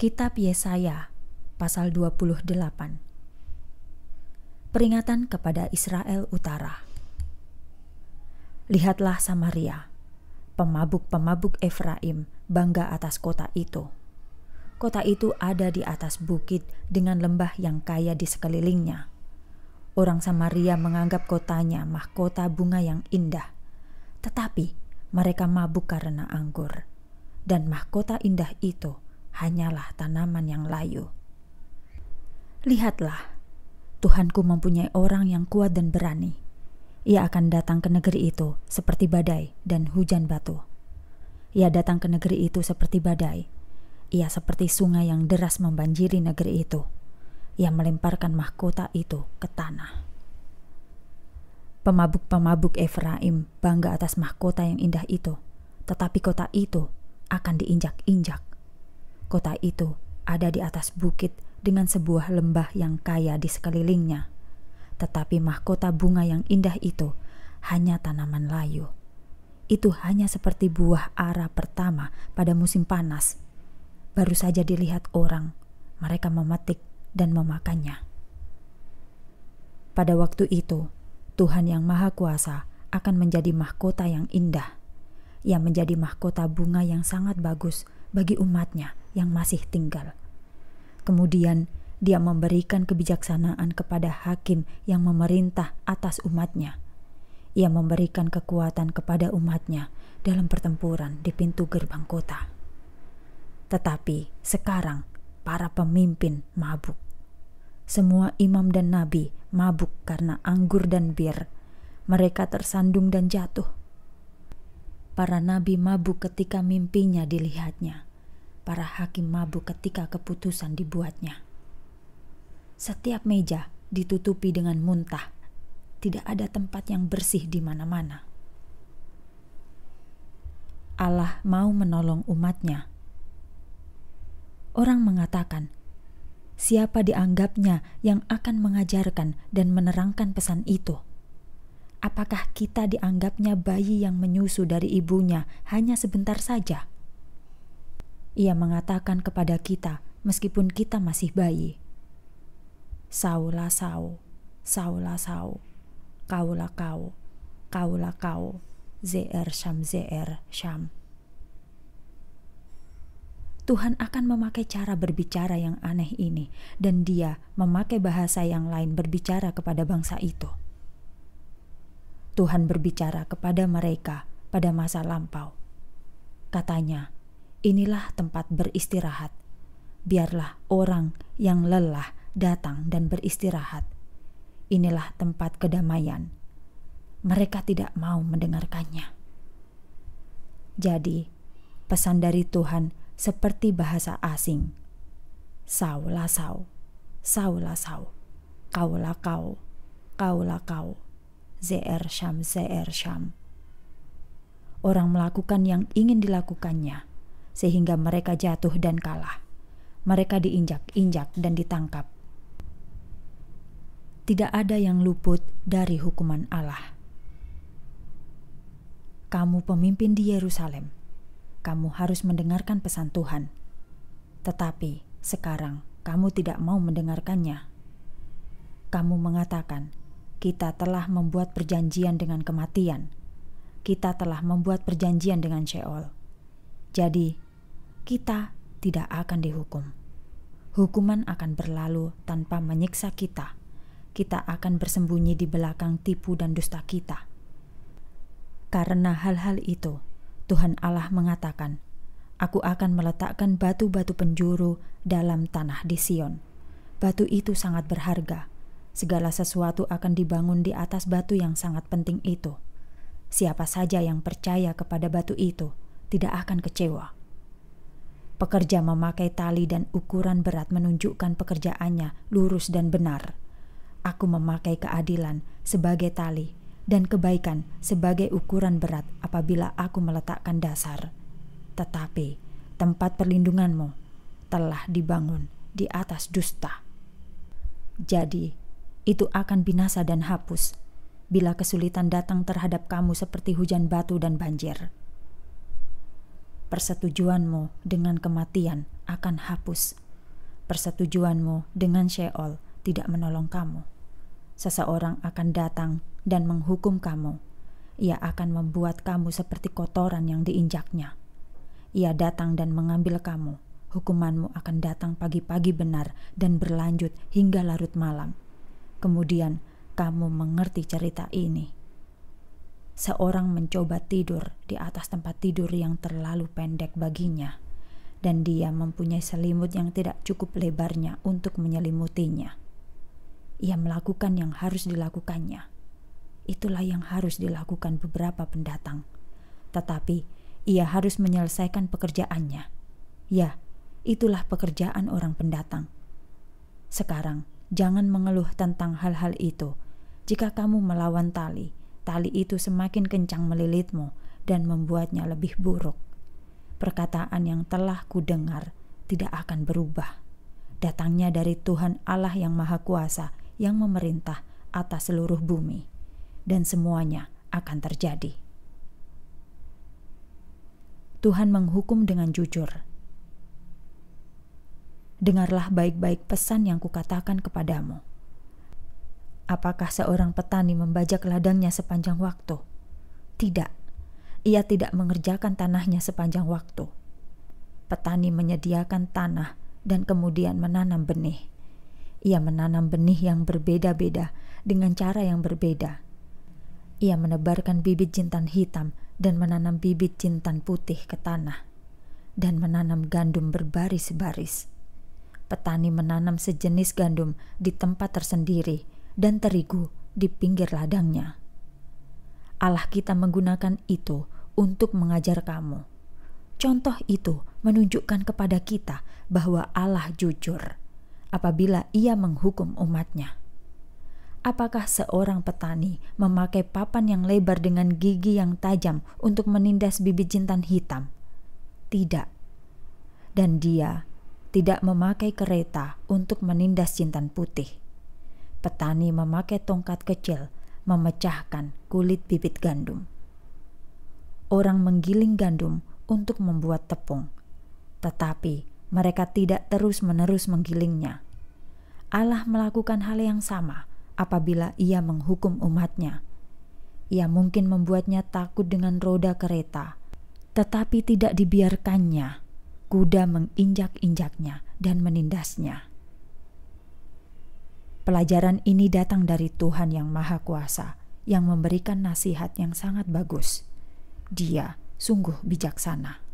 Kitab Yesaya pasal 28 Peringatan kepada Israel Utara Lihatlah Samaria, pemabuk-pemabuk Efraim bangga atas kota itu. Kota itu ada di atas bukit dengan lembah yang kaya di sekelilingnya. Orang Samaria menganggap kotanya mahkota bunga yang indah, tetapi mereka mabuk karena anggur, dan mahkota indah itu hanyalah tanaman yang layu. Lihatlah, Tuhanku mempunyai orang yang kuat dan berani. Ia akan datang ke negeri itu seperti badai dan hujan batu. Ia datang ke negeri itu seperti badai. Ia seperti sungai yang deras membanjiri negeri itu. Ia melemparkan mahkota itu ke tanah. Pemabuk-pemabuk Efraim bangga atas mahkota yang indah itu, tetapi kota itu akan diinjak-injak. Kota itu ada di atas bukit dengan sebuah lembah yang kaya di sekelilingnya. Tetapi mahkota bunga yang indah itu hanya tanaman layu. Itu hanya seperti buah ara pertama pada musim panas. Baru saja dilihat orang, mereka memetik dan memakannya. Pada waktu itu, Tuhan Yang Maha Kuasa akan menjadi mahkota yang indah. Ia menjadi mahkota bunga yang sangat bagus bagi umatnya yang masih tinggal. Kemudian dia memberikan kebijaksanaan kepada hakim yang memerintah atas umatnya. Ia memberikan kekuatan kepada umatnya dalam pertempuran di pintu gerbang kota. Tetapi sekarang para pemimpin mabuk. Semua imam dan nabi mabuk karena anggur dan bir. Mereka tersandung dan jatuh. Para nabi mabuk ketika mimpinya dilihatnya para hakim mabuk ketika keputusan dibuatnya. Setiap meja ditutupi dengan muntah. Tidak ada tempat yang bersih di mana-mana. Allah mau menolong umatnya. Orang mengatakan, siapa dianggapnya yang akan mengajarkan dan menerangkan pesan itu? Apakah kita dianggapnya bayi yang menyusu dari ibunya hanya sebentar saja? Ia mengatakan kepada kita, meskipun kita masih bayi, "Saula sau, saula sau, kaula kau, kaula kau, zr Sham zr Sham. Tuhan akan memakai cara berbicara yang aneh ini, dan Dia memakai bahasa yang lain berbicara kepada bangsa itu. Tuhan berbicara kepada mereka pada masa lampau. Katanya, Inilah tempat beristirahat. Biarlah orang yang lelah datang dan beristirahat. Inilah tempat kedamaian. Mereka tidak mau mendengarkannya. Jadi, pesan dari Tuhan seperti bahasa asing. Saulah sau, saulah sau, kaulah kau, kaulah kau, zr syam zr syam. Orang melakukan yang ingin dilakukannya sehingga mereka jatuh dan kalah. Mereka diinjak-injak dan ditangkap. Tidak ada yang luput dari hukuman Allah. Kamu pemimpin di Yerusalem, kamu harus mendengarkan pesan Tuhan. Tetapi sekarang kamu tidak mau mendengarkannya. Kamu mengatakan, "Kita telah membuat perjanjian dengan kematian." kita telah membuat perjanjian dengan Sheol. Jadi, kita tidak akan dihukum. Hukuman akan berlalu tanpa menyiksa kita. Kita akan bersembunyi di belakang tipu dan dusta kita. Karena hal-hal itu, Tuhan Allah mengatakan, "Aku akan meletakkan batu-batu penjuru dalam tanah di Sion. Batu itu sangat berharga. Segala sesuatu akan dibangun di atas batu yang sangat penting itu. Siapa saja yang percaya kepada batu itu tidak akan kecewa." Pekerja memakai tali dan ukuran berat menunjukkan pekerjaannya lurus dan benar. Aku memakai keadilan sebagai tali dan kebaikan sebagai ukuran berat apabila aku meletakkan dasar. Tetapi tempat perlindunganmu telah dibangun di atas dusta. Jadi, itu akan binasa dan hapus bila kesulitan datang terhadap kamu seperti hujan batu dan banjir persetujuanmu dengan kematian akan hapus. Persetujuanmu dengan Sheol tidak menolong kamu. Seseorang akan datang dan menghukum kamu. Ia akan membuat kamu seperti kotoran yang diinjaknya. Ia datang dan mengambil kamu. Hukumanmu akan datang pagi-pagi benar dan berlanjut hingga larut malam. Kemudian kamu mengerti cerita ini seorang mencoba tidur di atas tempat tidur yang terlalu pendek baginya, dan dia mempunyai selimut yang tidak cukup lebarnya untuk menyelimutinya. Ia melakukan yang harus dilakukannya. Itulah yang harus dilakukan beberapa pendatang, tetapi ia harus menyelesaikan pekerjaannya. Ya, itulah pekerjaan orang pendatang. Sekarang, jangan mengeluh tentang hal-hal itu. Jika kamu melawan tali, tali itu semakin kencang melilitmu dan membuatnya lebih buruk. Perkataan yang telah kudengar tidak akan berubah. Datangnya dari Tuhan Allah yang Maha Kuasa yang memerintah atas seluruh bumi, dan semuanya akan terjadi. Tuhan menghukum dengan jujur. Dengarlah baik-baik pesan yang kukatakan kepadamu Apakah seorang petani membajak ladangnya sepanjang waktu? Tidak. Ia tidak mengerjakan tanahnya sepanjang waktu. Petani menyediakan tanah dan kemudian menanam benih. Ia menanam benih yang berbeda-beda dengan cara yang berbeda. Ia menebarkan bibit jintan hitam dan menanam bibit jintan putih ke tanah dan menanam gandum berbaris-baris. Petani menanam sejenis gandum di tempat tersendiri dan terigu di pinggir ladangnya. Allah kita menggunakan itu untuk mengajar kamu. Contoh itu menunjukkan kepada kita bahwa Allah jujur apabila ia menghukum umatnya. Apakah seorang petani memakai papan yang lebar dengan gigi yang tajam untuk menindas bibit jintan hitam? Tidak. Dan dia tidak memakai kereta untuk menindas jintan putih Petani memakai tongkat kecil memecahkan kulit bibit gandum. Orang menggiling gandum untuk membuat tepung, tetapi mereka tidak terus-menerus menggilingnya. Allah melakukan hal yang sama apabila Ia menghukum umatnya. Ia mungkin membuatnya takut dengan roda kereta, tetapi tidak dibiarkannya. Kuda menginjak-injaknya dan menindasnya. Pelajaran ini datang dari Tuhan yang Maha Kuasa, yang memberikan nasihat yang sangat bagus. Dia sungguh bijaksana.